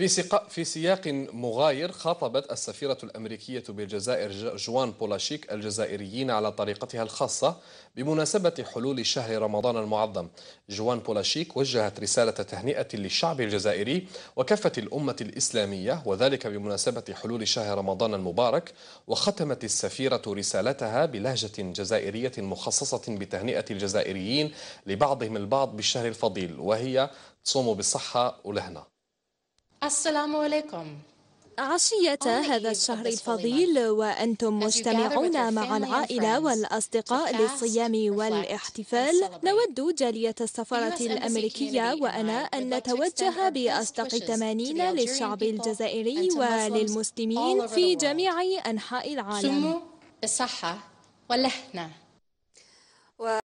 في سياق في سياق مغاير خاطبت السفيرة الأمريكية بالجزائر جوان بولاشيك الجزائريين على طريقتها الخاصة بمناسبة حلول شهر رمضان المعظم. جوان بولاشيك وجهت رسالة تهنئة للشعب الجزائري وكافة الأمة الإسلامية وذلك بمناسبة حلول شهر رمضان المبارك وختمت السفيرة رسالتها بلهجة جزائرية مخصصة بتهنئة الجزائريين لبعضهم البعض بالشهر الفضيل وهي تصوموا بالصحة ولهنا. السلام عليكم عشية هذا الشهر الفضيل وأنتم مجتمعون مع العائلة والأصدقاء للصيام والاحتفال نود جالية السفارة الأمريكية وأنا أن نتوجه بأصدق التمانين للشعب الجزائري وللمسلمين في جميع أنحاء العالم الصحة واللحنة